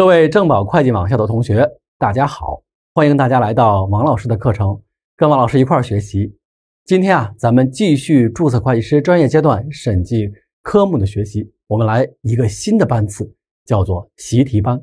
各位正保会计网校的同学，大家好！欢迎大家来到王老师的课程，跟王老师一块儿学习。今天啊，咱们继续注册会计师专业阶段审计科目的学习。我们来一个新的班次，叫做习题班。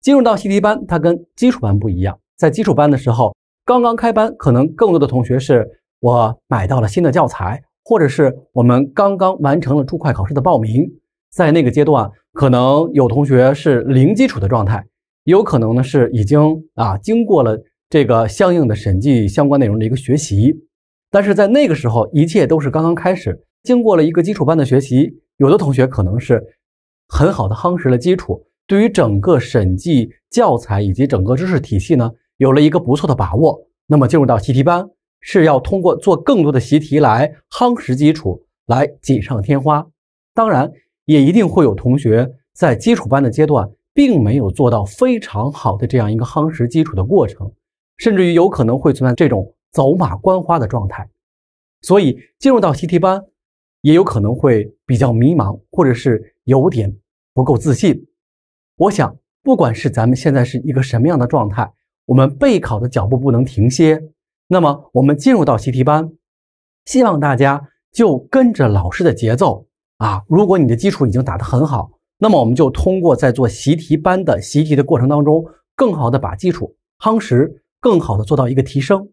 进入到习题班，它跟基础班不一样。在基础班的时候，刚刚开班，可能更多的同学是我买到了新的教材，或者是我们刚刚完成了注会考试的报名，在那个阶段。可能有同学是零基础的状态，也有可能呢是已经啊经过了这个相应的审计相关内容的一个学习，但是在那个时候一切都是刚刚开始。经过了一个基础班的学习，有的同学可能是很好的夯实了基础，对于整个审计教材以及整个知识体系呢有了一个不错的把握。那么进入到习题班是要通过做更多的习题来夯实基础，来锦上添花。当然。也一定会有同学在基础班的阶段，并没有做到非常好的这样一个夯实基础的过程，甚至于有可能会存在这种走马观花的状态，所以进入到习题班，也有可能会比较迷茫，或者是有点不够自信。我想，不管是咱们现在是一个什么样的状态，我们备考的脚步不能停歇。那么，我们进入到习题班，希望大家就跟着老师的节奏。啊，如果你的基础已经打得很好，那么我们就通过在做习题班的习题的过程当中，更好的把基础夯实，更好的做到一个提升。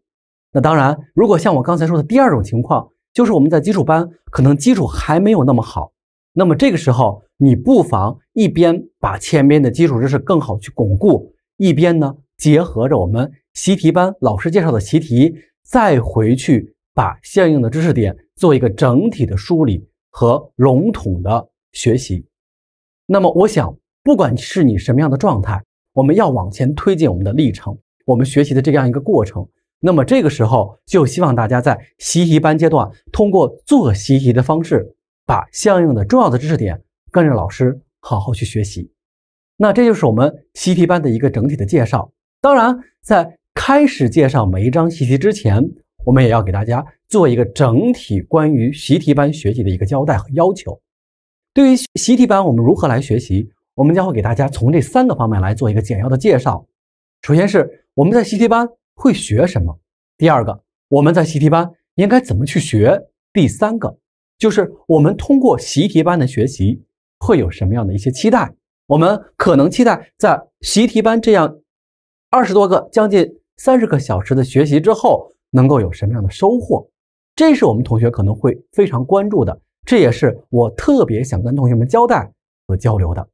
那当然，如果像我刚才说的第二种情况，就是我们在基础班可能基础还没有那么好，那么这个时候你不妨一边把前面的基础知识更好去巩固，一边呢结合着我们习题班老师介绍的习题，再回去把相应的知识点做一个整体的梳理。和笼统的学习，那么我想，不管是你什么样的状态，我们要往前推进我们的历程，我们学习的这样一个过程。那么这个时候，就希望大家在习题班阶段，通过做习题的方式，把相应的重要的知识点跟着老师好好去学习。那这就是我们习题班的一个整体的介绍。当然，在开始介绍每一章习题之前。我们也要给大家做一个整体关于习题班学习的一个交代和要求。对于习题班，我们如何来学习？我们将会给大家从这三个方面来做一个简要的介绍。首先是我们在习题班会学什么；第二个，我们在习题班应该怎么去学；第三个，就是我们通过习题班的学习会有什么样的一些期待。我们可能期待在习题班这样二十多个将近三十个小时的学习之后。能够有什么样的收获？这是我们同学可能会非常关注的，这也是我特别想跟同学们交代和交流的。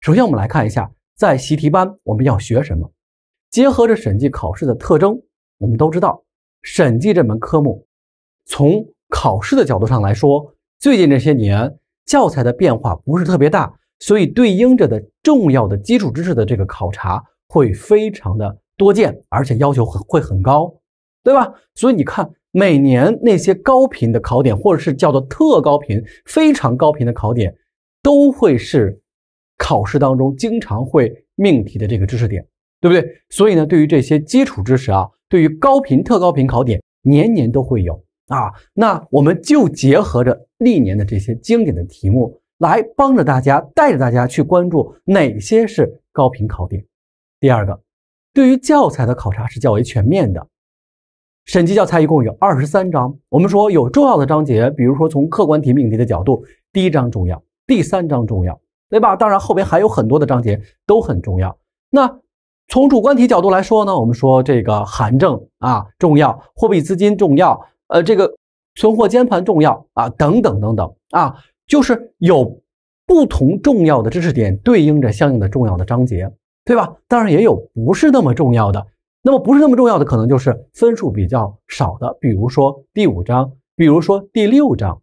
首先，我们来看一下，在习题班我们要学什么？结合着审计考试的特征，我们都知道，审计这门科目，从考试的角度上来说，最近这些年教材的变化不是特别大，所以对应着的重要的基础知识的这个考察会非常的多见，而且要求很会很高。对吧？所以你看，每年那些高频的考点，或者是叫做特高频、非常高频的考点，都会是考试当中经常会命题的这个知识点，对不对？所以呢，对于这些基础知识啊，对于高频、特高频考点，年年都会有啊。那我们就结合着历年的这些经典的题目，来帮着大家，带着大家去关注哪些是高频考点。第二个，对于教材的考察是较为全面的。审计教材一共有二十三章，我们说有重要的章节，比如说从客观题命题的角度，第一章重要，第三章重要，对吧？当然后边还有很多的章节都很重要。那从主观题角度来说呢，我们说这个函证啊重要，货币资金重要，呃，这个存货监盘重要啊等等等等啊，就是有不同重要的知识点对应着相应的重要的章节，对吧？当然也有不是那么重要的。那么不是那么重要的，可能就是分数比较少的，比如说第五章，比如说第六章。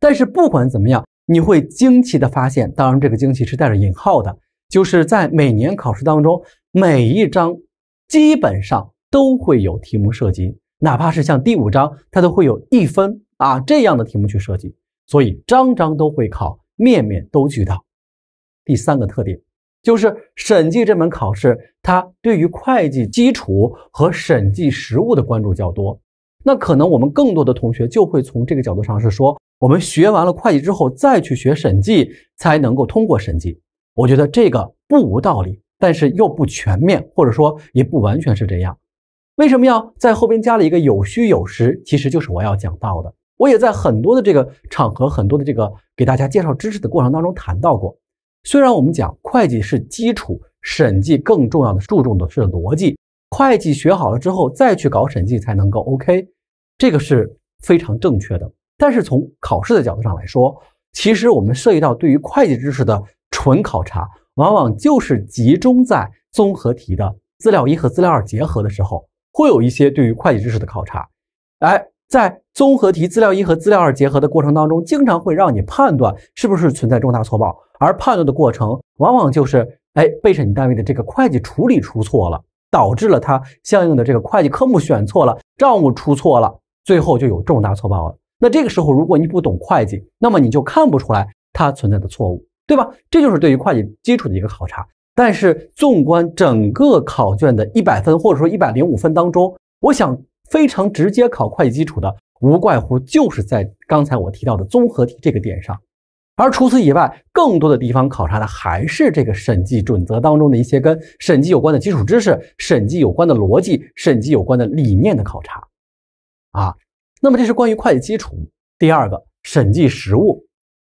但是不管怎么样，你会惊奇的发现，当然这个惊奇是带着引号的，就是在每年考试当中，每一章基本上都会有题目涉及，哪怕是像第五章，它都会有一分啊这样的题目去涉及，所以章章都会考，面面都俱到。第三个特点。就是审计这门考试，它对于会计基础和审计实务的关注较多。那可能我们更多的同学就会从这个角度上是说，我们学完了会计之后再去学审计，才能够通过审计。我觉得这个不无道理，但是又不全面，或者说也不完全是这样。为什么要在后边加了一个有虚有实？其实就是我要讲到的。我也在很多的这个场合、很多的这个给大家介绍知识的过程当中谈到过。虽然我们讲会计是基础，审计更重要的注重的是逻辑。会计学好了之后，再去搞审计才能够 OK，这个是非常正确的。但是从考试的角度上来说，其实我们涉及到对于会计知识的纯考察，往往就是集中在综合题的资料一和资料二结合的时候，会有一些对于会计知识的考察。哎，在综合题资料一和资料二结合的过程当中，经常会让你判断是不是存在重大错报。而判断的过程，往往就是，哎，被审单位的这个会计处理出错了，导致了它相应的这个会计科目选错了，账务出错了，最后就有重大错报了。那这个时候，如果你不懂会计，那么你就看不出来它存在的错误，对吧？这就是对于会计基础的一个考察。但是，纵观整个考卷的一百分或者说一百零五分当中，我想非常直接考会计基础的，无怪乎就是在刚才我提到的综合题这个点上。而除此以外，更多的地方考察的还是这个审计准则当中的一些跟审计有关的基础知识、审计有关的逻辑、审计有关的理念的考察。啊，那么这是关于会计基础。第二个，审计实务，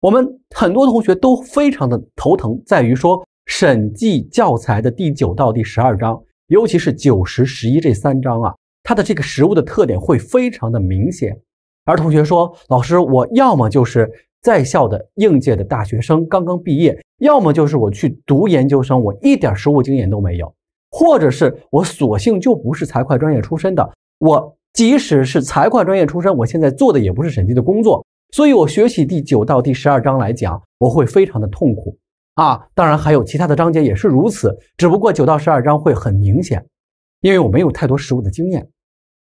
我们很多同学都非常的头疼，在于说审计教材的第九到第十二章，尤其是九十、十一这三章啊，它的这个实务的特点会非常的明显。而同学说，老师，我要么就是。在校的应届的大学生刚刚毕业，要么就是我去读研究生，我一点实务经验都没有，或者是我索性就不是财会专业出身的。我即使是财会专业出身，我现在做的也不是审计的工作，所以我学习第九到第十二章来讲，我会非常的痛苦啊。当然还有其他的章节也是如此，只不过九到十二章会很明显，因为我没有太多实务的经验，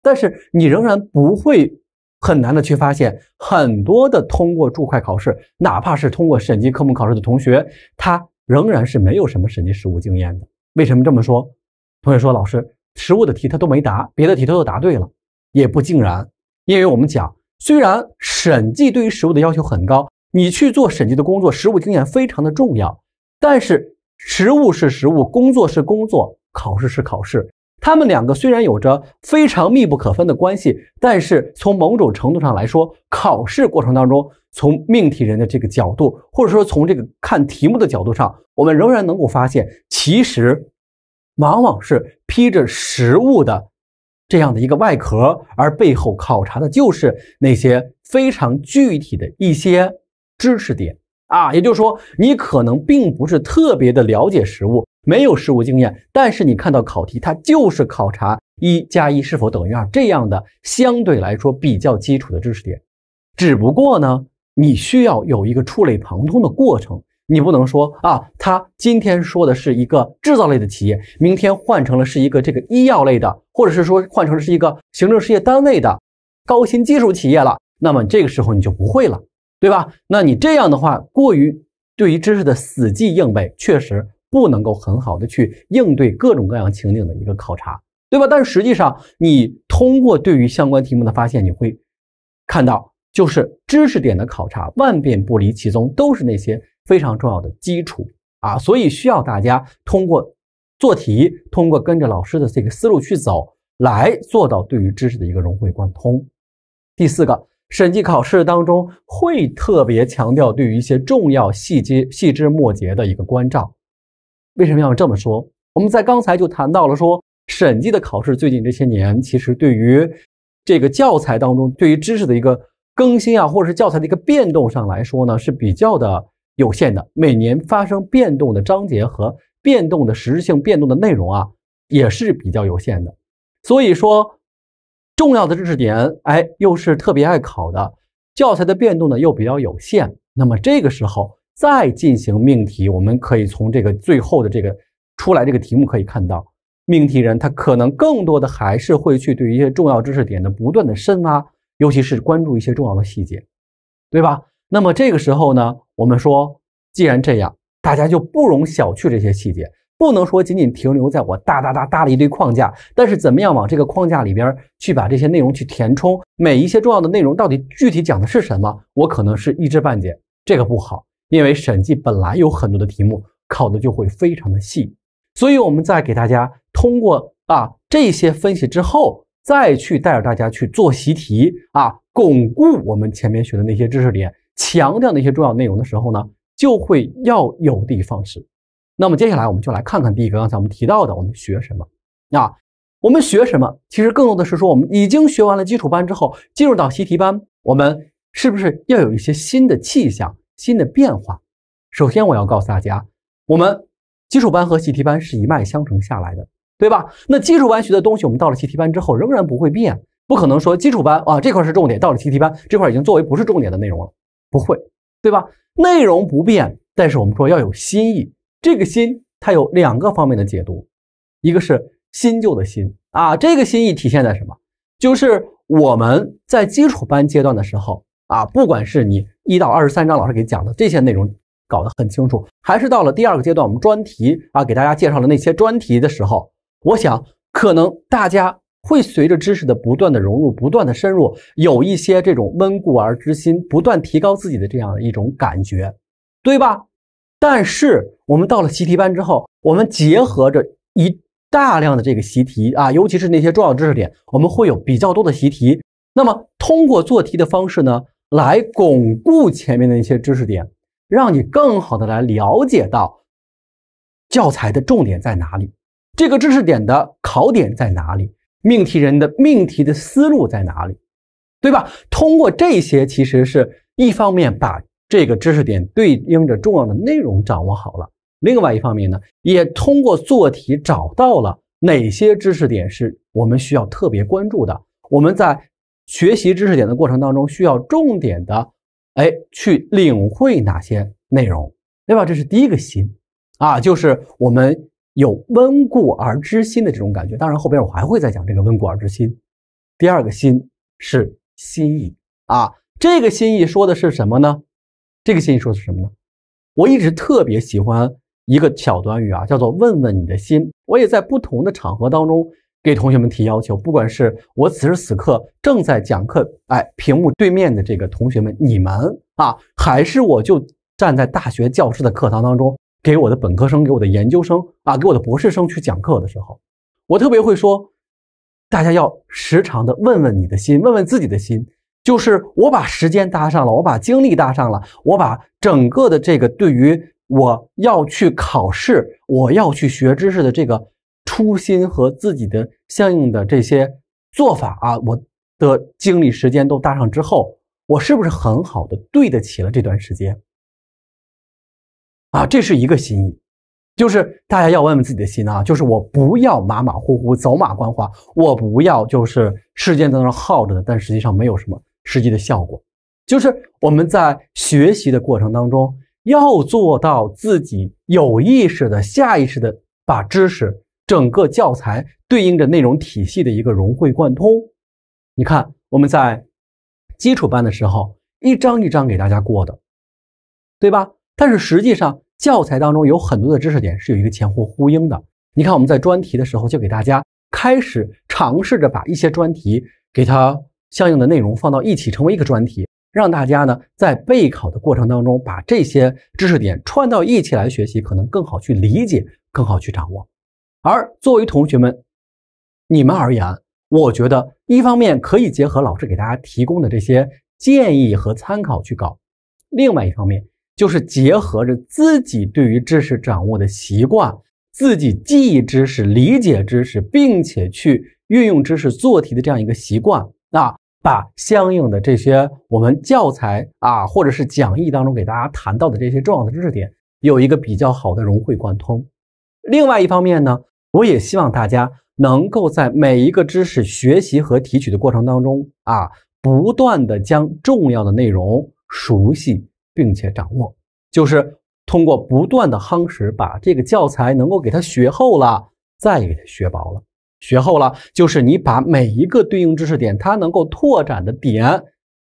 但是你仍然不会。很难的去发现，很多的通过注会考试，哪怕是通过审计科目考试的同学，他仍然是没有什么审计实务经验的。为什么这么说？同学说，老师，实务的题他都没答，别的题他都答对了，也不尽然。因为我们讲，虽然审计对于实务的要求很高，你去做审计的工作，实务经验非常的重要，但是实务是实务，工作是工作，考试是考试。他们两个虽然有着非常密不可分的关系，但是从某种程度上来说，考试过程当中，从命题人的这个角度，或者说从这个看题目的角度上，我们仍然能够发现，其实往往是披着实物的这样的一个外壳，而背后考察的就是那些非常具体的一些知识点。啊，也就是说，你可能并不是特别的了解实物，没有实物经验，但是你看到考题，它就是考察一加一是否等于二这样的相对来说比较基础的知识点。只不过呢，你需要有一个触类旁通的过程，你不能说啊，他今天说的是一个制造类的企业，明天换成了是一个这个医药类的，或者是说换成是一个行政事业单位的高新技术企业了，那么这个时候你就不会了。对吧？那你这样的话，过于对于知识的死记硬背，确实不能够很好的去应对各种各样情景的一个考察，对吧？但是实际上，你通过对于相关题目的发现，你会看到，就是知识点的考察万变不离其宗，都是那些非常重要的基础啊，所以需要大家通过做题，通过跟着老师的这个思路去走，来做到对于知识的一个融会贯通。第四个。审计考试当中会特别强调对于一些重要细节、细枝末节的一个关照。为什么要这么说？我们在刚才就谈到了，说审计的考试最近这些年，其实对于这个教材当中对于知识的一个更新啊，或者是教材的一个变动上来说呢，是比较的有限的。每年发生变动的章节和变动的实质性变动的内容啊，也是比较有限的。所以说。重要的知识点，哎，又是特别爱考的。教材的变动呢，又比较有限。那么这个时候再进行命题，我们可以从这个最后的这个出来这个题目可以看到，命题人他可能更多的还是会去对一些重要知识点的不断的深挖，尤其是关注一些重要的细节，对吧？那么这个时候呢，我们说，既然这样，大家就不容小觑这些细节。不能说仅仅停留在我哒哒哒哒了一堆框架，但是怎么样往这个框架里边去把这些内容去填充？每一些重要的内容到底具体讲的是什么？我可能是一知半解，这个不好，因为审计本来有很多的题目考的就会非常的细，所以我们在给大家通过啊这些分析之后，再去带着大家去做习题啊，巩固我们前面学的那些知识点，强调那些重要内容的时候呢，就会要有的放矢。那么接下来我们就来看看第一个，刚才我们提到的，我们学什么？啊，我们学什么？其实更多的是说，我们已经学完了基础班之后，进入到习题班，我们是不是要有一些新的气象、新的变化？首先我要告诉大家，我们基础班和习题班是一脉相承下来的，对吧？那基础班学的东西，我们到了习题班之后仍然不会变，不可能说基础班啊这块是重点，到了习题班这块已经作为不是重点的内容了，不会，对吧？内容不变，但是我们说要有新意。这个新，它有两个方面的解读，一个是新旧的新啊，这个新意体现在什么？就是我们在基础班阶段的时候啊，不管是你一到二十三章老师给讲的这些内容搞得很清楚，还是到了第二个阶段，我们专题啊给大家介绍的那些专题的时候，我想可能大家会随着知识的不断的融入、不断的深入，有一些这种温故而知新，不断提高自己的这样一种感觉，对吧？但是我们到了习题班之后，我们结合着一大量的这个习题啊，尤其是那些重要知识点，我们会有比较多的习题。那么通过做题的方式呢，来巩固前面的一些知识点，让你更好的来了解到教材的重点在哪里，这个知识点的考点在哪里，命题人的命题的思路在哪里，对吧？通过这些，其实是一方面把。这个知识点对应着重要的内容掌握好了，另外一方面呢，也通过做题找到了哪些知识点是我们需要特别关注的。我们在学习知识点的过程当中，需要重点的哎去领会哪些内容，对吧？这是第一个心啊，就是我们有温故而知新的这种感觉。当然后边我还会再讲这个温故而知新。第二个心是心意啊，这个心意说的是什么呢？这个信息说的是什么呢？我一直特别喜欢一个小短语啊，叫做“问问你的心”。我也在不同的场合当中给同学们提要求，不管是我此时此刻正在讲课，哎，屏幕对面的这个同学们，你们啊，还是我就站在大学教室的课堂当中，给我的本科生、给我的研究生啊、给我的博士生去讲课的时候，我特别会说，大家要时常的问问你的心，问问自己的心。就是我把时间搭上了，我把精力搭上了，我把整个的这个对于我要去考试、我要去学知识的这个初心和自己的相应的这些做法啊，我的精力、时间都搭上之后，我是不是很好的对得起了这段时间？啊，这是一个心意，就是大家要问问自己的心啊，就是我不要马马虎虎、走马观花，我不要就是时间在那耗着，的，但实际上没有什么。实际的效果就是我们在学习的过程当中，要做到自己有意识的、下意识的把知识整个教材对应着内容体系的一个融会贯通。你看，我们在基础班的时候，一章一章给大家过的，对吧？但是实际上，教材当中有很多的知识点是有一个前后呼应的。你看，我们在专题的时候，就给大家开始尝试着把一些专题给它。相应的内容放到一起，成为一个专题，让大家呢在备考的过程当中把这些知识点串到一起来学习，可能更好去理解，更好去掌握。而作为同学们，你们而言，我觉得一方面可以结合老师给大家提供的这些建议和参考去搞，另外一方面就是结合着自己对于知识掌握的习惯，自己记忆知识、理解知识，并且去运用知识做题的这样一个习惯，那。把相应的这些我们教材啊，或者是讲义当中给大家谈到的这些重要的知识点，有一个比较好的融会贯通。另外一方面呢，我也希望大家能够在每一个知识学习和提取的过程当中啊，不断的将重要的内容熟悉并且掌握，就是通过不断的夯实，把这个教材能够给它学厚了，再给它学薄了。学厚了，就是你把每一个对应知识点，它能够拓展的点，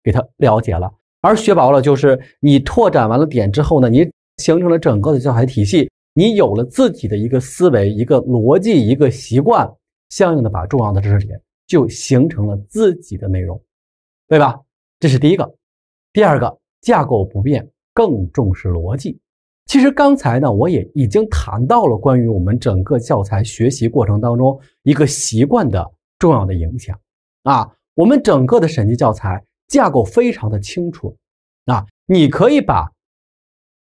给它了解了；而学薄了，就是你拓展完了点之后呢，你形成了整个的教材体系，你有了自己的一个思维、一个逻辑、一个习惯，相应的把重要的知识点就形成了自己的内容，对吧？这是第一个。第二个，架构不变，更重视逻辑。其实刚才呢，我也已经谈到了关于我们整个教材学习过程当中一个习惯的重要的影响啊。我们整个的审计教材架构非常的清楚啊，你可以把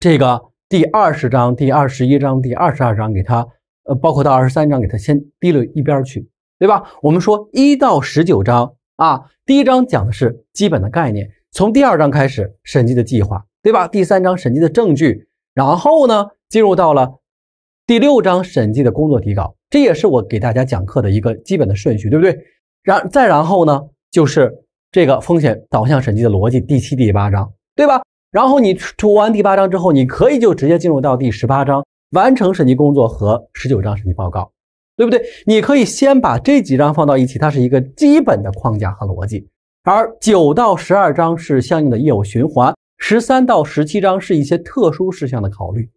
这个第二十章、第二十一章、第二十二章给它，呃，包括到二十三章给它先滴了一边去，对吧？我们说一到十九章啊，第一章讲的是基本的概念，从第二章开始审计的计划，对吧？第三章审计的证据。然后呢，进入到了第六章审计的工作底稿，这也是我给大家讲课的一个基本的顺序，对不对？然再然后呢，就是这个风险导向审计的逻辑，第七、第八章，对吧？然后你读完第八章之后，你可以就直接进入到第十八章，完成审计工作和十九章审计报告，对不对？你可以先把这几章放到一起，它是一个基本的框架和逻辑，而九到十二章是相应的业务循环。十三到十七章是一些特殊事项的考虑，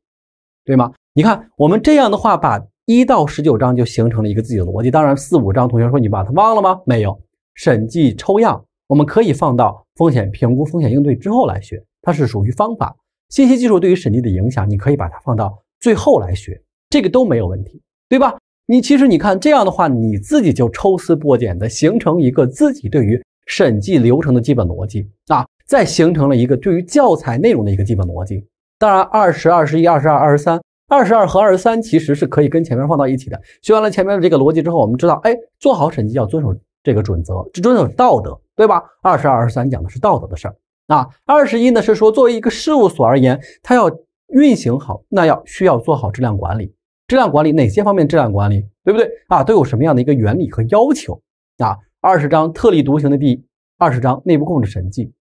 对吗？你看，我们这样的话，把一到十九章就形成了一个自己的逻辑。当然，四五章同学说你把它忘了吗？没有。审计抽样，我们可以放到风险评估、风险应对之后来学，它是属于方法。信息技术对于审计的影响，你可以把它放到最后来学，这个都没有问题，对吧？你其实你看这样的话，你自己就抽丝剥茧的形成一个自己对于审计流程的基本逻辑啊。再形成了一个对于教材内容的一个基本逻辑。当然，二十、二十一、二十二、二十三、二十二和二十三其实是可以跟前面放到一起的。学完了前面的这个逻辑之后，我们知道，哎，做好审计要遵守这个准则，遵守道德，对吧？二十、二十三讲的是道德的事儿。啊，二十一呢是说作为一个事务所而言，它要运行好，那要需要做好质量管理。质量管理哪些方面？质量管理对不对？啊，都有什么样的一个原理和要求？啊，二十章特立独行的第二十章内部控制审计。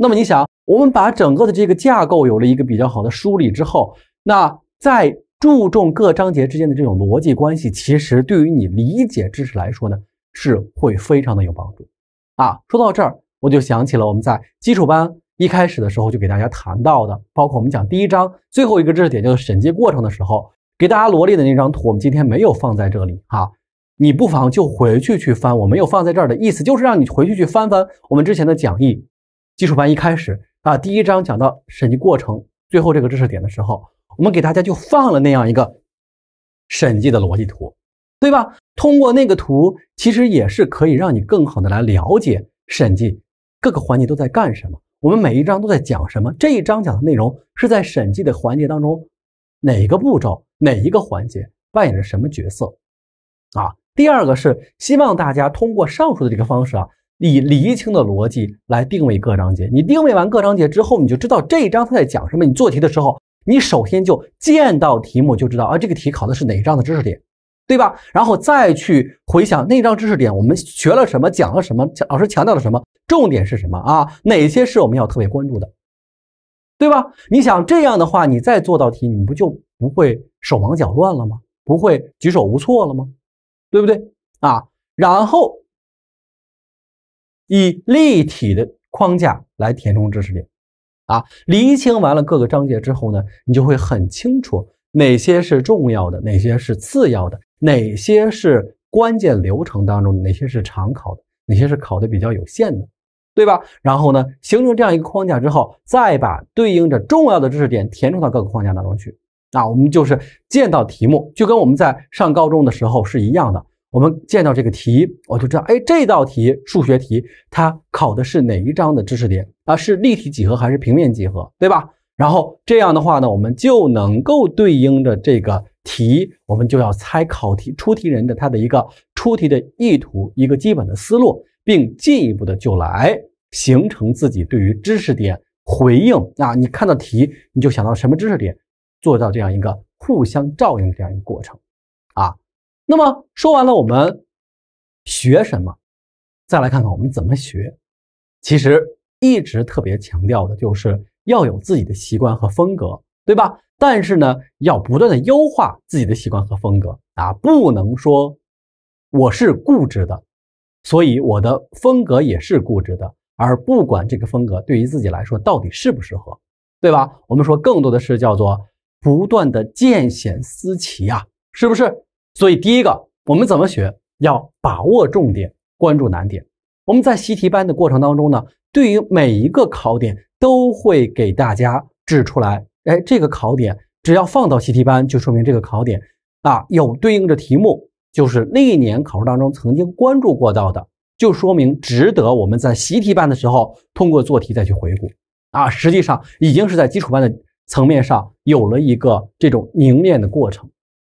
那么你想，我们把整个的这个架构有了一个比较好的梳理之后，那在注重各章节之间的这种逻辑关系，其实对于你理解知识来说呢，是会非常的有帮助。啊，说到这儿，我就想起了我们在基础班一开始的时候就给大家谈到的，包括我们讲第一章最后一个知识点就是审计过程的时候，给大家罗列的那张图，我们今天没有放在这里啊，你不妨就回去去翻，我没有放在这儿的意思就是让你回去去翻翻我们之前的讲义。基础班一开始啊，第一章讲到审计过程最后这个知识点的时候，我们给大家就放了那样一个审计的逻辑图，对吧？通过那个图，其实也是可以让你更好的来了解审计各个环节都在干什么。我们每一张都在讲什么，这一章讲的内容是在审计的环节当中哪一个步骤、哪一个环节扮演着什么角色啊？第二个是希望大家通过上述的这个方式啊。以厘清的逻辑来定位各章节，你定位完各章节之后，你就知道这一章他在讲什么。你做题的时候，你首先就见到题目就知道啊，这个题考的是哪一章的知识点，对吧？然后再去回想那章知识点，我们学了什么，讲了什么，老师强调了什么，重点是什么啊？哪些是我们要特别关注的，对吧？你想这样的话，你再做道题，你不就不会手忙脚乱了吗？不会举手无措了吗？对不对啊？然后。以立体的框架来填充知识点，啊，厘清完了各个章节之后呢，你就会很清楚哪些是重要的，哪些是次要的，哪些是关键流程当中，哪些是常考的，哪些是考的比较有限的，对吧？然后呢，形成这样一个框架之后，再把对应着重要的知识点填充到各个框架当中去。那我们就是见到题目，就跟我们在上高中的时候是一样的。我们见到这个题，我就知道，哎，这道题数学题它考的是哪一章的知识点啊？是立体几何还是平面几何，对吧？然后这样的话呢，我们就能够对应着这个题，我们就要猜考题出题人的他的一个出题的意图，一个基本的思路，并进一步的就来形成自己对于知识点回应啊。你看到题，你就想到什么知识点，做到这样一个互相照应这样一个过程，啊。那么说完了，我们学什么？再来看看我们怎么学。其实一直特别强调的就是要有自己的习惯和风格，对吧？但是呢，要不断的优化自己的习惯和风格啊，不能说我是固执的，所以我的风格也是固执的，而不管这个风格对于自己来说到底适不适合，对吧？我们说更多的是叫做不断的见贤思齐啊，是不是？所以第一个，我们怎么学？要把握重点，关注难点。我们在习题班的过程当中呢，对于每一个考点都会给大家指出来。哎，这个考点只要放到习题班，就说明这个考点啊有对应的题目，就是那一年考试当中曾经关注过到的，就说明值得我们在习题班的时候通过做题再去回顾啊。实际上已经是在基础班的层面上有了一个这种凝练的过程。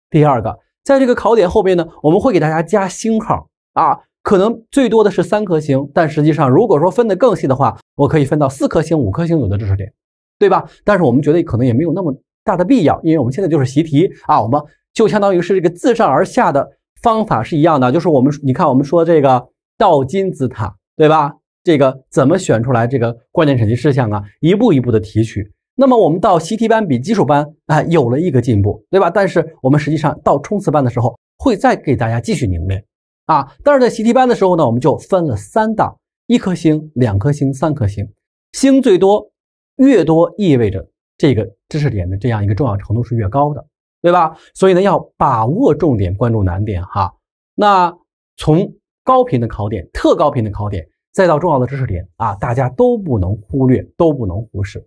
第二个。在这个考点后面呢，我们会给大家加星号啊，可能最多的是三颗星，但实际上如果说分得更细的话，我可以分到四颗星、五颗星有的知识点，对吧？但是我们觉得可能也没有那么大的必要，因为我们现在就是习题啊，我们就相当于是这个自上而下的方法是一样的，就是我们你看我们说这个倒金字塔，对吧？这个怎么选出来这个关键审计事项啊？一步一步的提取。那么我们到习题班比基础班啊有了一个进步，对吧？但是我们实际上到冲刺班的时候会再给大家继续凝练啊。但是在习题班的时候呢，我们就分了三档：一颗星、两颗星、三颗星。星最多，越多意味着这个知识点的这样一个重要程度是越高的，对吧？所以呢，要把握重点，关注难点哈。那从高频的考点、特高频的考点，再到重要的知识点啊，大家都不能忽略，都不能忽视。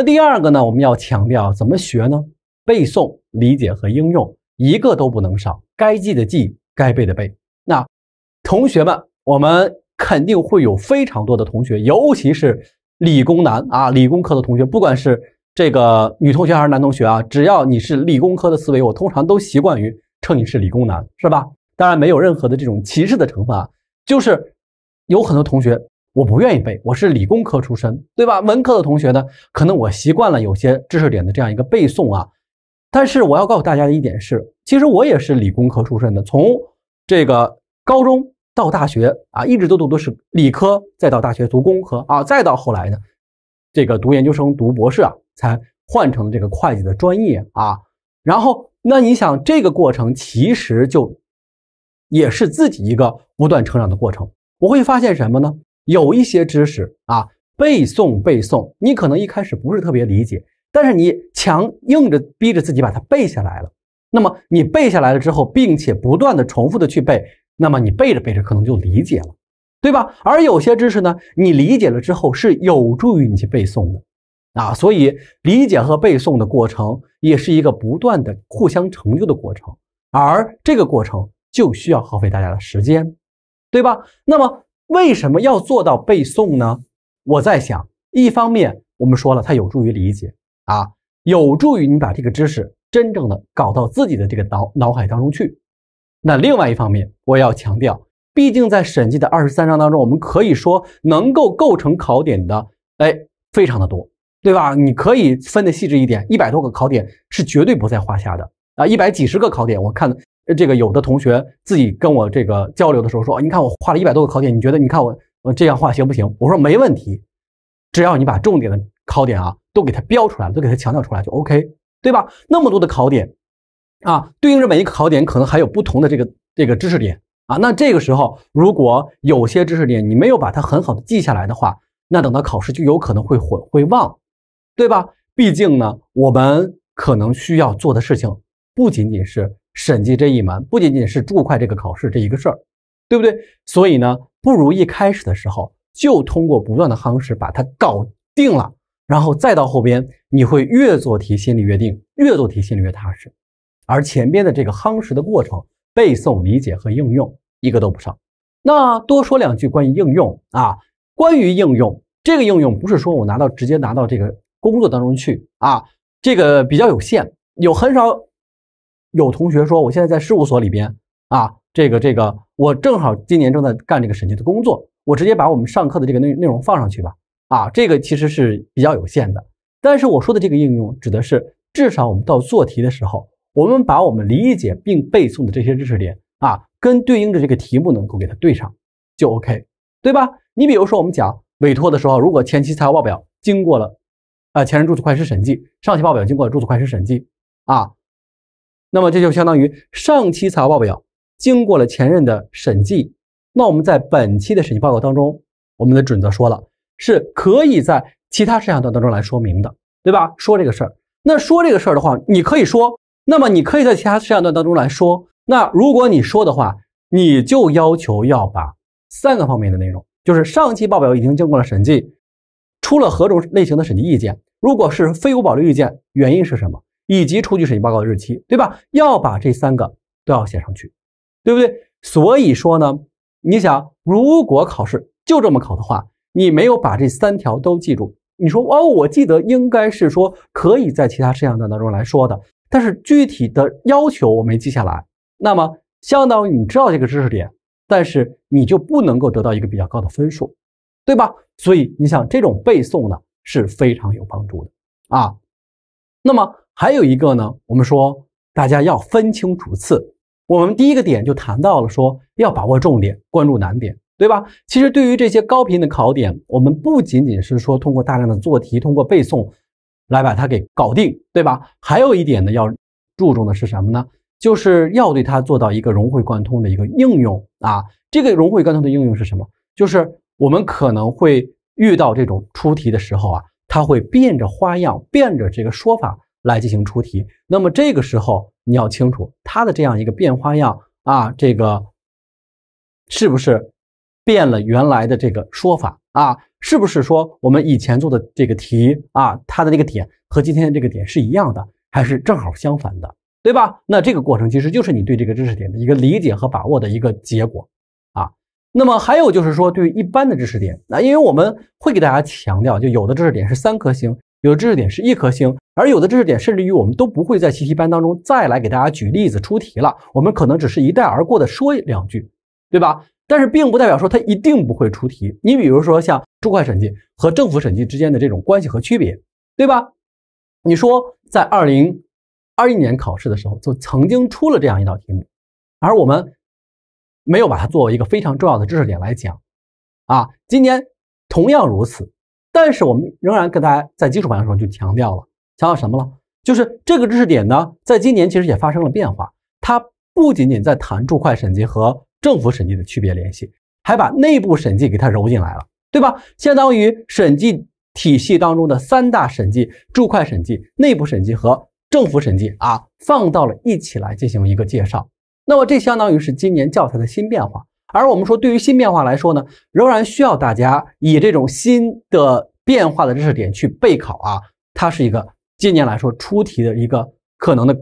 那第二个呢？我们要强调怎么学呢？背诵、理解和应用，一个都不能少。该记的记，该背的背。那同学们，我们肯定会有非常多的同学，尤其是理工男啊，理工科的同学，不管是这个女同学还是男同学啊，只要你是理工科的思维，我通常都习惯于称你是理工男，是吧？当然没有任何的这种歧视的成分，啊，就是有很多同学。我不愿意背，我是理工科出身，对吧？文科的同学呢，可能我习惯了有些知识点的这样一个背诵啊。但是我要告诉大家的一点是，其实我也是理工科出身的，从这个高中到大学啊，一直都读的是理科，再到大学读工科啊，再到后来呢，这个读研究生、读博士啊，才换成了这个会计的专业啊。然后那你想，这个过程其实就也是自己一个不断成长的过程。我会发现什么呢？有一些知识啊，背诵背诵，你可能一开始不是特别理解，但是你强硬着逼着自己把它背下来了。那么你背下来了之后，并且不断的重复的去背，那么你背着背着可能就理解了，对吧？而有些知识呢，你理解了之后是有助于你去背诵的，啊，所以理解和背诵的过程也是一个不断的互相成就的过程，而这个过程就需要耗费大家的时间，对吧？那么。为什么要做到背诵呢？我在想，一方面我们说了，它有助于理解啊，有助于你把这个知识真正的搞到自己的这个脑脑海当中去。那另外一方面，我要强调，毕竟在审计的二十三章当中，我们可以说能够构成考点的，哎，非常的多，对吧？你可以分的细致一点，一百多个考点是绝对不在话下的啊，一百几十个考点，我看。这个有的同学自己跟我这个交流的时候说：“你看我画了一百多个考点，你觉得你看我我这样画行不行？”我说：“没问题，只要你把重点的考点啊都给它标出来，都给它强调出来就 OK，对吧？那么多的考点啊，对应着每一个考点，可能还有不同的这个这个知识点啊。那这个时候，如果有些知识点你没有把它很好的记下来的话，那等到考试就有可能会混会忘，对吧？毕竟呢，我们可能需要做的事情不仅仅是……审计这一门不仅仅是注会这个考试这一个事儿，对不对？所以呢，不如一开始的时候就通过不断的夯实把它搞定了，然后再到后边，你会越做题心里越定，越做题心里越踏实。而前边的这个夯实的过程，背诵、理解和应用一个都不少。那多说两句关于应用啊，关于应用这个应用不是说我拿到直接拿到这个工作当中去啊，这个比较有限，有很少。有同学说，我现在在事务所里边啊，这个这个，我正好今年正在干这个审计的工作，我直接把我们上课的这个内内容放上去吧。啊，这个其实是比较有限的。但是我说的这个应用，指的是至少我们到做题的时候，我们把我们理解并背诵的这些知识点啊，跟对应的这个题目能够给它对上，就 OK，对吧？你比如说我们讲委托的时候，如果前期财务报表经过了啊前任注册会计师审计，上期报表经过了注册会计师审计啊。那么这就相当于上期财务报表经过了前任的审计。那我们在本期的审计报告当中，我们的准则说了，是可以在其他事项段当中来说明的，对吧？说这个事儿。那说这个事儿的话，你可以说。那么你可以在其他事项段当中来说。那如果你说的话，你就要求要把三个方面的内容，就是上期报表已经经过了审计，出了何种类型的审计意见。如果是非无保留意见，原因是什么？以及出具审计报告的日期，对吧？要把这三个都要写上去，对不对？所以说呢，你想，如果考试就这么考的话，你没有把这三条都记住，你说哦，我记得应该是说可以在其他事项当中来说的，但是具体的要求我没记下来。那么相当于你知道这个知识点，但是你就不能够得到一个比较高的分数，对吧？所以你想，这种背诵呢是非常有帮助的啊。那么。还有一个呢，我们说大家要分清主次。我们第一个点就谈到了，说要把握重点，关注难点，对吧？其实对于这些高频的考点，我们不仅仅是说通过大量的做题、通过背诵来把它给搞定，对吧？还有一点呢，要注重的是什么呢？就是要对它做到一个融会贯通的一个应用啊。这个融会贯通的应用是什么？就是我们可能会遇到这种出题的时候啊，它会变着花样，变着这个说法。来进行出题，那么这个时候你要清楚它的这样一个变花样啊，这个是不是变了原来的这个说法啊？是不是说我们以前做的这个题啊，它的这个点和今天的这个点是一样的，还是正好相反的，对吧？那这个过程其实就是你对这个知识点的一个理解和把握的一个结果啊。那么还有就是说，对于一般的知识点，那因为我们会给大家强调，就有的知识点是三颗星，有的知识点是一颗星。而有的知识点，甚至于我们都不会在习题班当中再来给大家举例子出题了，我们可能只是一带而过的说两句，对吧？但是并不代表说它一定不会出题。你比如说像注会审计和政府审计之间的这种关系和区别，对吧？你说在二零二一年考试的时候，就曾经出了这样一道题目，而我们没有把它作为一个非常重要的知识点来讲，啊，今年同样如此，但是我们仍然跟大家在基础班的时候就强调了。想到什么了？就是这个知识点呢，在今年其实也发生了变化。它不仅仅在谈注会审计和政府审计的区别联系，还把内部审计给它揉进来了，对吧？相当于审计体系当中的三大审计：注会审计、内部审计和政府审计啊，放到了一起来进行一个介绍。那么这相当于是今年教材的新变化。而我们说，对于新变化来说呢，仍然需要大家以这种新的变化的知识点去备考啊，它是一个。今年来说，出题的一个可能的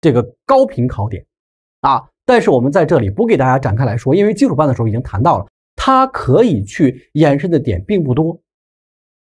这个高频考点啊，但是我们在这里不给大家展开来说，因为基础班的时候已经谈到了，它可以去延伸的点并不多，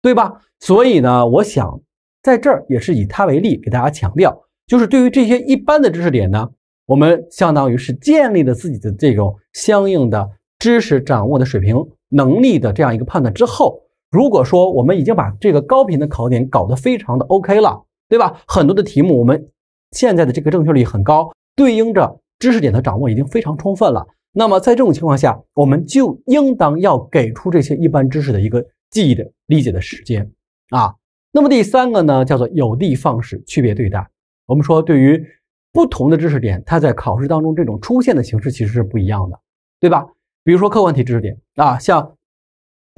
对吧？所以呢，我想在这儿也是以它为例，给大家强调，就是对于这些一般的知识点呢，我们相当于是建立了自己的这种相应的知识掌握的水平能力的这样一个判断之后。如果说我们已经把这个高频的考点搞得非常的 OK 了，对吧？很多的题目我们现在的这个正确率很高，对应着知识点的掌握已经非常充分了。那么在这种情况下，我们就应当要给出这些一般知识的一个记忆的理解的时间啊。那么第三个呢，叫做有的放矢，区别对待。我们说对于不同的知识点，它在考试当中这种出现的形式其实是不一样的，对吧？比如说客观题知识点啊，像。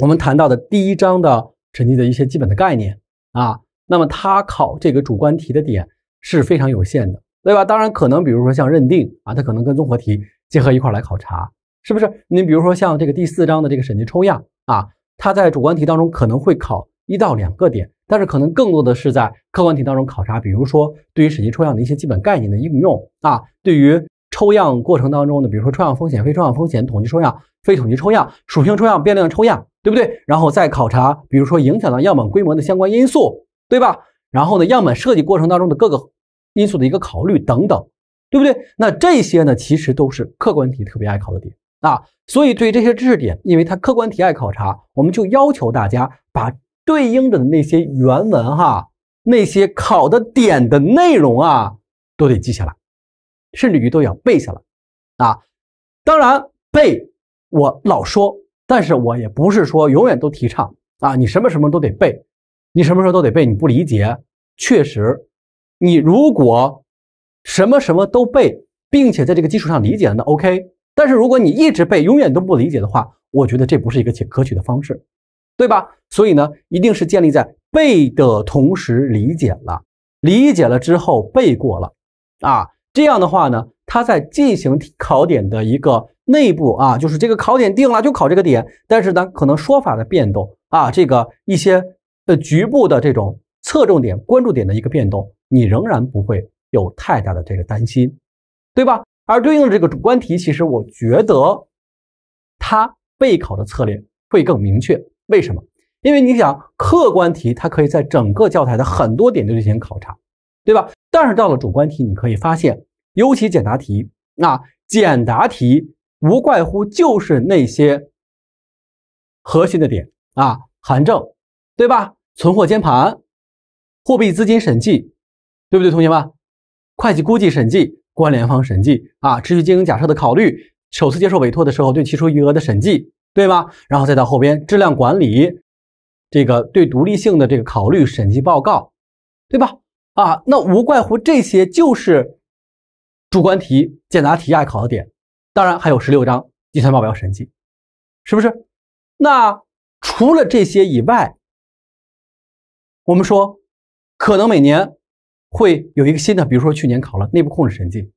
我们谈到的第一章的审计的一些基本的概念啊，那么它考这个主观题的点是非常有限的，对吧？当然可能比如说像认定啊，它可能跟综合题结合一块来考察，是不是？你比如说像这个第四章的这个审计抽样啊，它在主观题当中可能会考一到两个点，但是可能更多的是在客观题当中考察，比如说对于审计抽样的一些基本概念的应用啊，对于。抽样过程当中的，比如说抽样风险、非抽样风险、统计抽样、非统计抽样、属性抽样、变量抽样，对不对？然后再考察，比如说影响到样本规模的相关因素，对吧？然后呢，样本设计过程当中的各个因素的一个考虑等等，对不对？那这些呢，其实都是客观题特别爱考的点啊。所以对这些知识点，因为它客观题爱考察，我们就要求大家把对应着的那些原文哈，那些考的点的内容啊，都得记下来。甚至于都要背下来，啊，当然背，我老说，但是我也不是说永远都提倡啊，你什么什么都得背，你什么时候都得背，你不理解，确实，你如果什么什么都背，并且在这个基础上理解了，那 OK。但是如果你一直背，永远都不理解的话，我觉得这不是一个可取的方式，对吧？所以呢，一定是建立在背的同时理解了，理解了之后背过了，啊。这样的话呢，它在进行考点的一个内部啊，就是这个考点定了就考这个点，但是呢，可能说法的变动啊，这个一些呃局部的这种侧重点、关注点的一个变动，你仍然不会有太大的这个担心，对吧？而对应的这个主观题，其实我觉得它备考的策略会更明确。为什么？因为你想，客观题它可以在整个教材的很多点进行考察。对吧？但是到了主观题，你可以发现，尤其简答题，那简答题无怪乎就是那些核心的点啊，函证，对吧？存货监盘，货币资金审计，对不对，同学们？会计估计审计、关联方审计啊，持续经营假设的考虑，首次接受委托的时候对期初余额的审计，对吗？然后再到后边质量管理，这个对独立性的这个考虑、审计报告，对吧？啊，那无怪乎这些就是主观题、简答题爱考的点，当然还有十六章计算报表审计，是不是？那除了这些以外，我们说可能每年会有一个新的，比如说去年考了内部控制审计，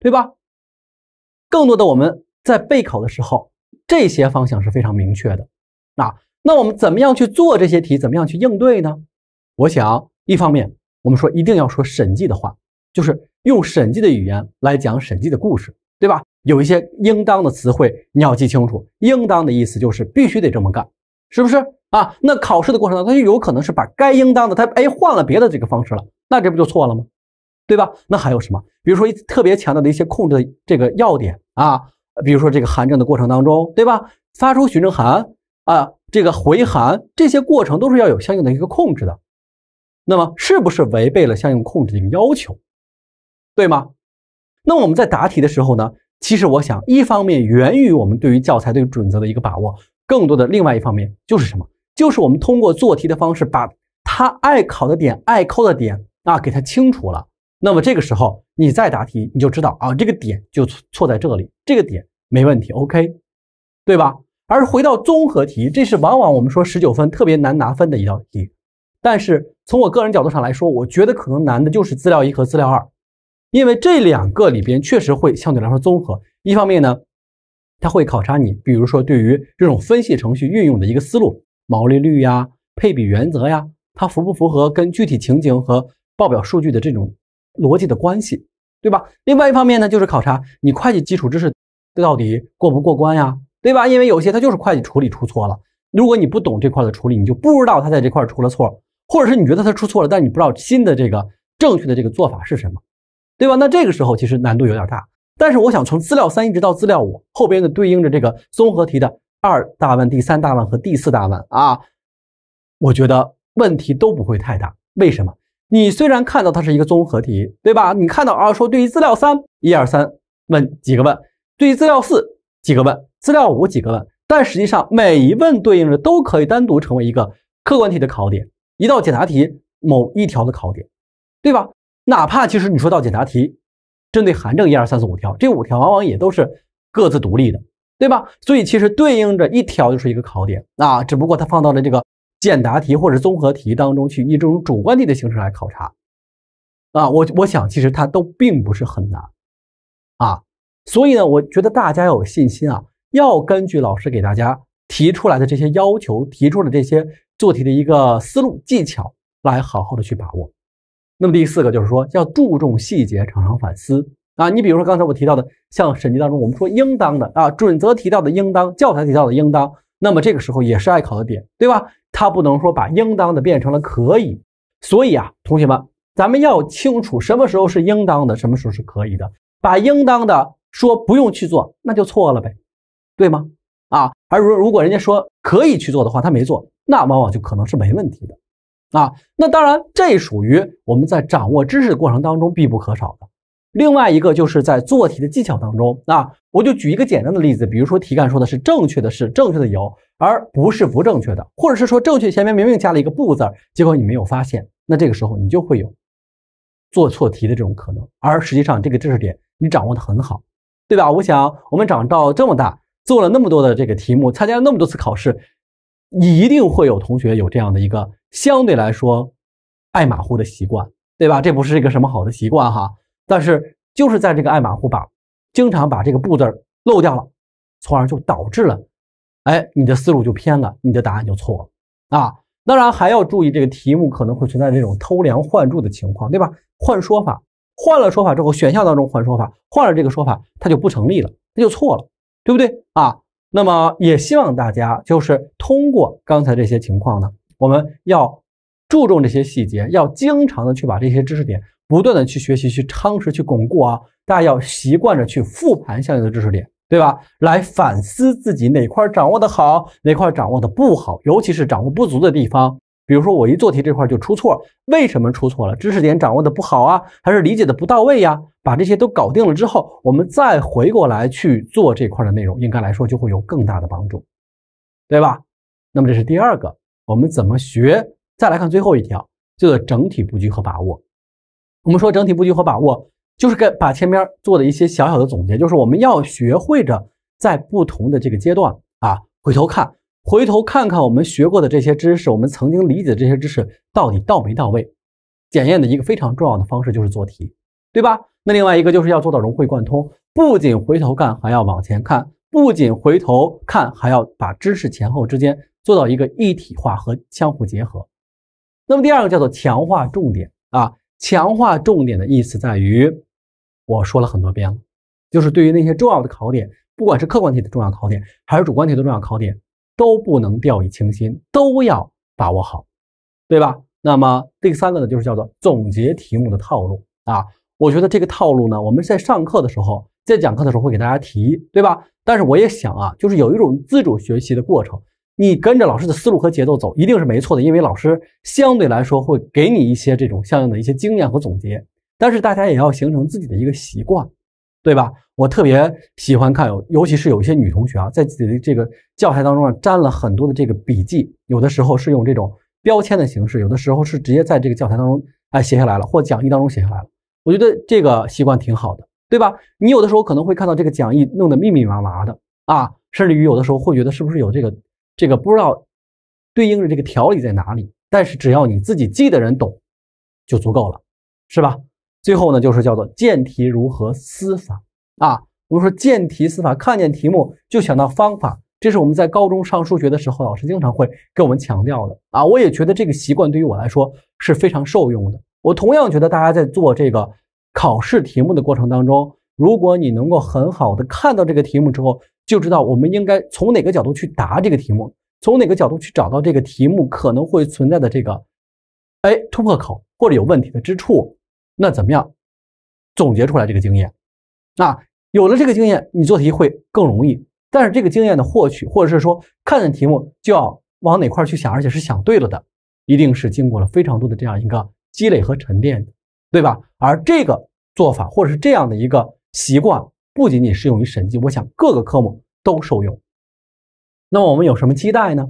对吧？更多的我们在备考的时候，这些方向是非常明确的。那那我们怎么样去做这些题？怎么样去应对呢？我想，一方面。我们说一定要说审计的话，就是用审计的语言来讲审计的故事，对吧？有一些应当的词汇你要记清楚，应当的意思就是必须得这么干，是不是啊？那考试的过程当中，他就有可能是把该应当的，它哎换了别的这个方式了，那这不就错了吗？对吧？那还有什么？比如说特别强调的一些控制的这个要点啊，比如说这个函证的过程当中，对吧？发出询证函啊，这个回函这些过程都是要有相应的一个控制的。那么是不是违背了相应控制的一个要求，对吗？那我们在答题的时候呢？其实我想，一方面源于我们对于教材、对准则的一个把握，更多的另外一方面就是什么？就是我们通过做题的方式，把他爱考的点、爱扣的点啊，给他清楚了。那么这个时候你再答题，你就知道啊，这个点就错在这里，这个点没问题，OK，对吧？而回到综合题，这是往往我们说十九分特别难拿分的一道题，但是。从我个人角度上来说，我觉得可能难的就是资料一和资料二，因为这两个里边确实会相对来说综合。一方面呢，它会考察你，比如说对于这种分析程序运用的一个思路，毛利率呀、配比原则呀，它符不符合跟具体情景和报表数据的这种逻辑的关系，对吧？另外一方面呢，就是考察你会计基础知识到底过不过关呀，对吧？因为有些它就是会计处理出错了，如果你不懂这块的处理，你就不知道它在这块出了错。或者是你觉得它出错了，但你不知道新的这个正确的这个做法是什么，对吧？那这个时候其实难度有点大。但是我想从资料三一直到资料五后边的对应着这个综合题的二大问、第三大问和第四大问啊，我觉得问题都不会太大。为什么？你虽然看到它是一个综合题，对吧？你看到啊，说对于资料三，一二三问几个问；对于资料四几个问；资料五几个问。但实际上每一问对应着都可以单独成为一个客观题的考点。一道简答题，某一条的考点，对吧？哪怕其实你说到简答题，针对《函证一二三四五条，这五条往往也都是各自独立的，对吧？所以其实对应着一条就是一个考点啊，只不过它放到了这个简答题或者综合题当中去，以这种主观题的形式来考察啊。我我想其实它都并不是很难啊，所以呢，我觉得大家要有信心啊，要根据老师给大家提出来的这些要求，提出的这些。做题的一个思路技巧，来好好的去把握。那么第四个就是说，要注重细节，常常反思啊。你比如说刚才我提到的，像审计当中，我们说应当的啊，准则提到的应当，教材提到的应当，那么这个时候也是爱考的点，对吧？他不能说把应当的变成了可以。所以啊，同学们，咱们要清楚什么时候是应当的，什么时候是可以的。把应当的说不用去做，那就错了呗，对吗？啊，而如如果人家说可以去做的话，他没做。那往往就可能是没问题的啊。那当然，这属于我们在掌握知识的过程当中必不可少的。另外一个就是在做题的技巧当中啊，我就举一个简单的例子，比如说题干说的是正确的是正确的有，而不是不正确的，或者是说正确前面明明加了一个不字结果你没有发现，那这个时候你就会有做错题的这种可能。而实际上这个知识点你掌握的很好，对吧？我想我们长到这么大，做了那么多的这个题目，参加了那么多次考试。你一定会有同学有这样的一个相对来说爱马虎的习惯，对吧？这不是一个什么好的习惯哈。但是就是在这个爱马虎吧，经常把这个“不”字漏掉了，从而就导致了，哎，你的思路就偏了，你的答案就错了啊。当然还要注意，这个题目可能会存在这种偷梁换柱的情况，对吧？换说法，换了说法之后，选项当中换说法，换了这个说法，它就不成立了，它就错了，对不对啊？那么也希望大家就是通过刚才这些情况呢，我们要注重这些细节，要经常的去把这些知识点不断的去学习、去夯实、去巩固啊！大家要习惯着去复盘相应的知识点，对吧？来反思自己哪块掌握的好，哪块掌握的不好，尤其是掌握不足的地方。比如说我一做题这块就出错，为什么出错了？知识点掌握的不好啊，还是理解的不到位呀？把这些都搞定了之后，我们再回过来去做这块的内容，应该来说就会有更大的帮助，对吧？那么这是第二个，我们怎么学？再来看最后一条，叫做整体布局和把握。我们说整体布局和把握，就是跟把前面做的一些小小的总结，就是我们要学会着在不同的这个阶段啊，回头看。回头看看我们学过的这些知识，我们曾经理解的这些知识到底到没到位？检验的一个非常重要的方式就是做题，对吧？那另外一个就是要做到融会贯通，不仅回头看，还要往前看；不仅回头看，还要把知识前后之间做到一个一体化和相互结合。那么第二个叫做强化重点啊，强化重点的意思在于，我说了很多遍了，就是对于那些重要的考点，不管是客观题的重要考点，还是主观题的重要考点。都不能掉以轻心，都要把握好，对吧？那么第三个呢，就是叫做总结题目的套路啊。我觉得这个套路呢，我们在上课的时候，在讲课的时候会给大家提，对吧？但是我也想啊，就是有一种自主学习的过程，你跟着老师的思路和节奏走，一定是没错的，因为老师相对来说会给你一些这种相应的一些经验和总结。但是大家也要形成自己的一个习惯。对吧？我特别喜欢看，尤其是有一些女同学啊，在自己的这个教材当中啊，粘了很多的这个笔记。有的时候是用这种标签的形式，有的时候是直接在这个教材当中哎写下来了，或讲义当中写下来了。我觉得这个习惯挺好的，对吧？你有的时候可能会看到这个讲义弄得密密麻麻的啊，甚至于有的时候会觉得是不是有这个这个不知道对应的这个条理在哪里。但是只要你自己记的人懂，就足够了，是吧？最后呢，就是叫做见题如何思法啊。我们说见题思法，看见题目就想到方法，这是我们在高中上数学的时候，老师经常会给我们强调的啊。我也觉得这个习惯对于我来说是非常受用的。我同样觉得大家在做这个考试题目的过程当中，如果你能够很好的看到这个题目之后，就知道我们应该从哪个角度去答这个题目，从哪个角度去找到这个题目可能会存在的这个哎突破口或者有问题的之处。那怎么样总结出来这个经验？那有了这个经验，你做题会更容易。但是这个经验的获取，或者是说看见题目就要往哪块去想，而且是想对了的，一定是经过了非常多的这样一个积累和沉淀，对吧？而这个做法或者是这样的一个习惯，不仅仅适用于审计，我想各个科目都受用。那么我们有什么期待呢？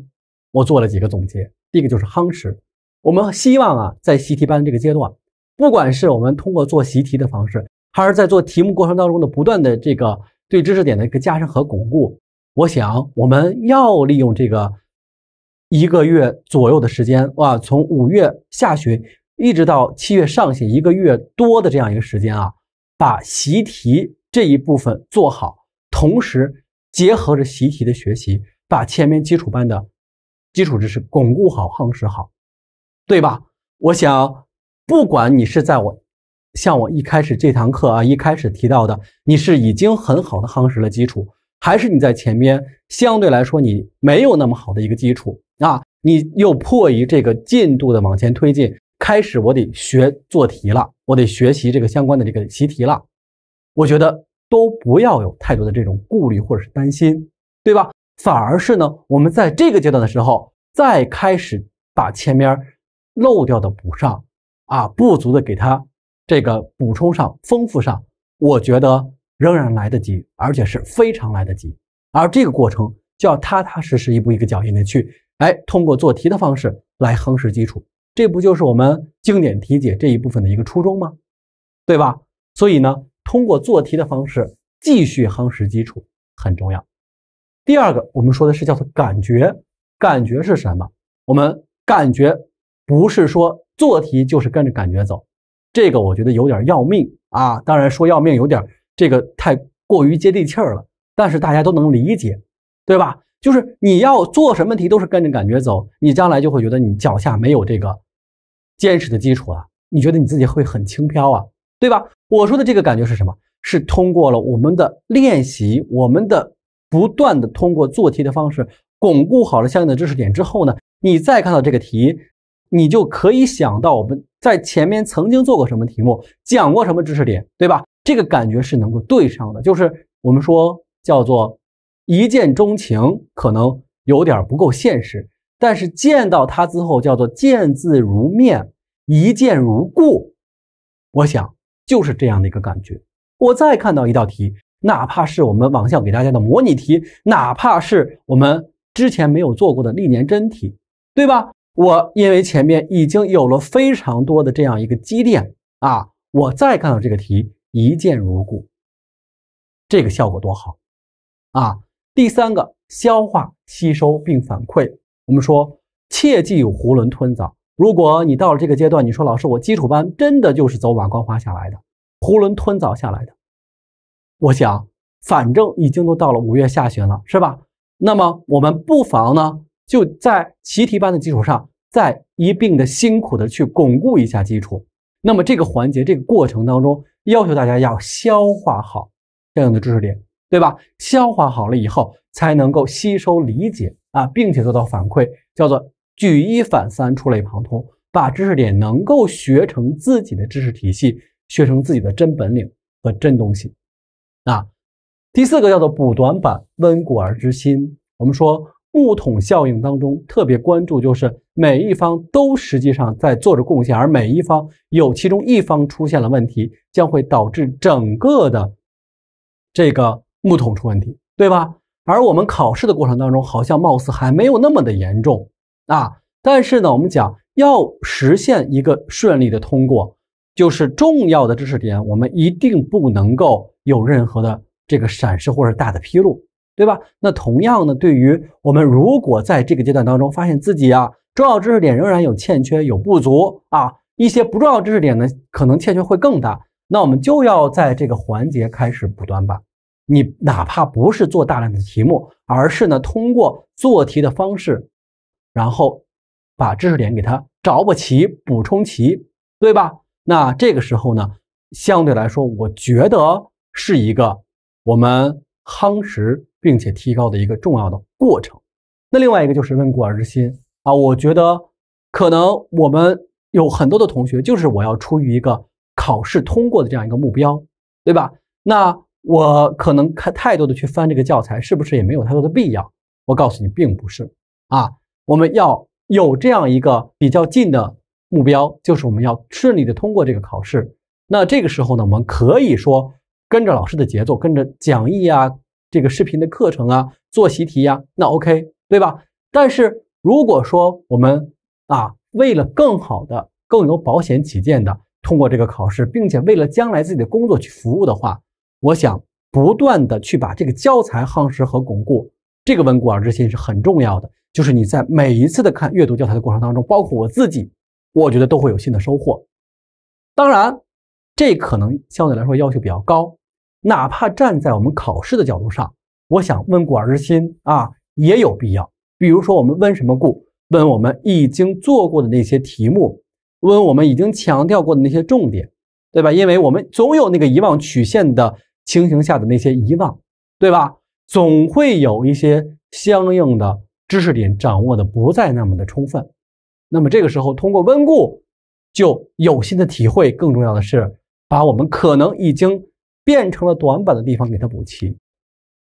我做了几个总结，第一个就是夯实，我们希望啊，在习题班这个阶段。不管是我们通过做习题的方式，还是在做题目过程当中的不断的这个对知识点的一个加深和巩固，我想我们要利用这个一个月左右的时间啊，从五月下旬一直到七月上旬一个月多的这样一个时间啊，把习题这一部分做好，同时结合着习题的学习，把前面基础班的基础知识巩固好、夯实好，对吧？我想。不管你是在我，像我一开始这堂课啊，一开始提到的，你是已经很好的夯实了基础，还是你在前面相对来说你没有那么好的一个基础啊？你又迫于这个进度的往前推进，开始我得学做题了，我得学习这个相关的这个习题了。我觉得都不要有太多的这种顾虑或者是担心，对吧？反而是呢，我们在这个阶段的时候，再开始把前面漏掉的补上。啊，不足的给他这个补充上、丰富上，我觉得仍然来得及，而且是非常来得及。而这个过程就要踏踏实实，一步一个脚印的去，哎，通过做题的方式来夯实基础，这不就是我们经典题解这一部分的一个初衷吗？对吧？所以呢，通过做题的方式继续夯实基础很重要。第二个，我们说的是叫做感觉，感觉是什么？我们感觉不是说。做题就是跟着感觉走，这个我觉得有点要命啊！当然说要命有点这个太过于接地气儿了，但是大家都能理解，对吧？就是你要做什么题都是跟着感觉走，你将来就会觉得你脚下没有这个坚实的基础了，你觉得你自己会很轻飘啊，对吧？我说的这个感觉是什么？是通过了我们的练习，我们的不断的通过做题的方式巩固好了相应的知识点之后呢，你再看到这个题。你就可以想到我们在前面曾经做过什么题目，讲过什么知识点，对吧？这个感觉是能够对上的。就是我们说叫做一见钟情，可能有点不够现实，但是见到他之后叫做见字如面，一见如故，我想就是这样的一个感觉。我再看到一道题，哪怕是我们网校给大家的模拟题，哪怕是我们之前没有做过的历年真题，对吧？我因为前面已经有了非常多的这样一个积淀啊，我再看到这个题一见如故，这个效果多好啊！第三个消化吸收并反馈，我们说切忌有囫囵吞枣。如果你到了这个阶段，你说老师我基础班真的就是走马观花下来的，囫囵吞枣下来的，我想反正已经都到了五月下旬了，是吧？那么我们不妨呢？就在习题班的基础上，再一并的辛苦的去巩固一下基础。那么这个环节、这个过程当中，要求大家要消化好相应的知识点，对吧？消化好了以后，才能够吸收理解啊，并且做到反馈，叫做举一反三、触类旁通，把知识点能够学成自己的知识体系，学成自己的真本领和真东西。啊，第四个叫做补短板，温故而知新。我们说。木桶效应当中特别关注，就是每一方都实际上在做着贡献，而每一方有其中一方出现了问题，将会导致整个的这个木桶出问题，对吧？而我们考试的过程当中，好像貌似还没有那么的严重啊。但是呢，我们讲要实现一个顺利的通过，就是重要的知识点，我们一定不能够有任何的这个闪失或者大的纰漏。对吧？那同样呢，对于我们如果在这个阶段当中发现自己啊重要知识点仍然有欠缺、有不足啊，一些不重要知识点呢可能欠缺会更大，那我们就要在这个环节开始补短板。你哪怕不是做大量的题目，而是呢通过做题的方式，然后把知识点给它找补齐、补充齐，对吧？那这个时候呢，相对来说，我觉得是一个我们夯实。并且提高的一个重要的过程，那另外一个就是温故而知新啊。我觉得，可能我们有很多的同学就是我要出于一个考试通过的这样一个目标，对吧？那我可能看太多的去翻这个教材，是不是也没有太多的必要？我告诉你，并不是啊。我们要有这样一个比较近的目标，就是我们要顺利的通过这个考试。那这个时候呢，我们可以说跟着老师的节奏，跟着讲义啊。这个视频的课程啊，做习题呀，那 OK，对吧？但是如果说我们啊，为了更好的、更有保险起见的通过这个考试，并且为了将来自己的工作去服务的话，我想不断的去把这个教材夯实和巩固，这个温故而知新是很重要的。就是你在每一次的看阅读教材的过程当中，包括我自己，我觉得都会有新的收获。当然，这可能相对来说要求比较高。哪怕站在我们考试的角度上，我想温故而知新啊，也有必要。比如说，我们温什么故？温我们已经做过的那些题目，温我们已经强调过的那些重点，对吧？因为我们总有那个遗忘曲线的情形下的那些遗忘，对吧？总会有一些相应的知识点掌握的不再那么的充分。那么这个时候，通过温故就有新的体会。更重要的是，把我们可能已经变成了短板的地方，给他补齐，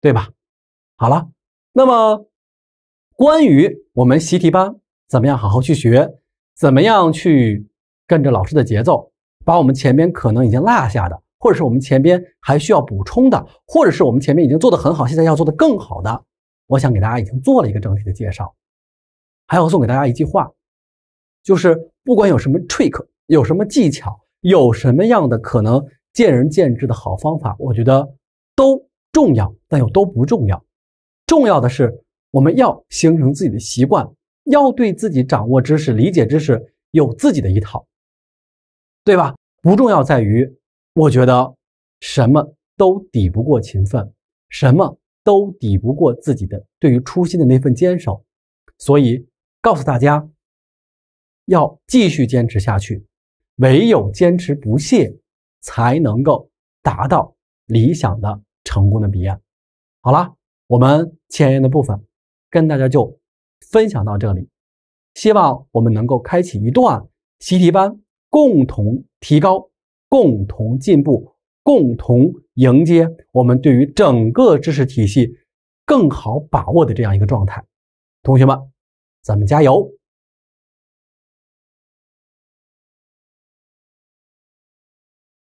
对吧？好了，那么关于我们习题班怎么样好好去学，怎么样去跟着老师的节奏，把我们前边可能已经落下的，或者是我们前边还需要补充的，或者是我们前面已经做的很好，现在要做的更好的，我想给大家已经做了一个整体的介绍。还要送给大家一句话，就是不管有什么 trick，有什么技巧，有什么样的可能。见仁见智的好方法，我觉得都重要，但又都不重要。重要的是，我们要形成自己的习惯，要对自己掌握知识、理解知识有自己的一套，对吧？不重要在于，我觉得什么都抵不过勤奋，什么都抵不过自己的对于初心的那份坚守。所以，告诉大家，要继续坚持下去，唯有坚持不懈。才能够达到理想的成功的彼岸。好了，我们前言的部分跟大家就分享到这里。希望我们能够开启一段习题班，共同提高，共同进步，共同迎接我们对于整个知识体系更好把握的这样一个状态。同学们，咱们加油！